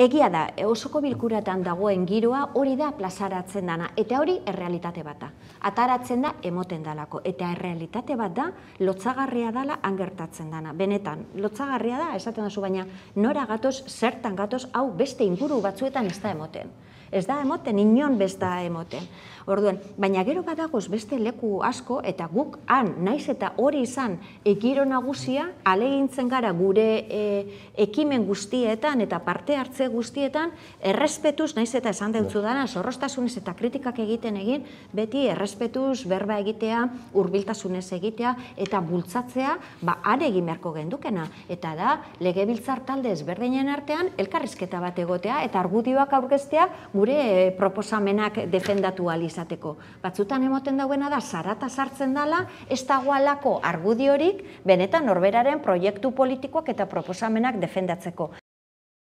Egia da, osoko bilkuratan dagoen giroa hori da plazaratzen dana, eta hori errealitate bat da. Ataratzen da emoten dalako, eta errealitate bat da lotzagarria dala angertatzen dana. Benetan, lotzagarria da, esaten dazu baina, nora gatoz, zertan gatoz, hau beste inguru batzuetan ez da emoten. Ez da emoten, inon besta emoten. Orduan, baina gero badagoz beste leku asko eta guk han, naiz eta hori izan egiro nagusia alegintzen gara gure e, ekimen guztietan eta parte hartze guztietan errespetuz naiz eta esan dutzu bai. dana zorrostasunez eta kritikak egiten egin beti errespetuz berba egitea, hurbiltasunez egitea eta bultzatzea ba are egin gendukena eta da legebiltzar talde ezberdinen artean elkarrizketa bat egotea eta argudioak aurkeztea gure eh, proposamenak defendatu alizateko. Batzutan emoten dauena da, zarata sartzen dala, ez dago alako argudiorik, benetan norberaren proiektu politikoak eta proposamenak defendatzeko.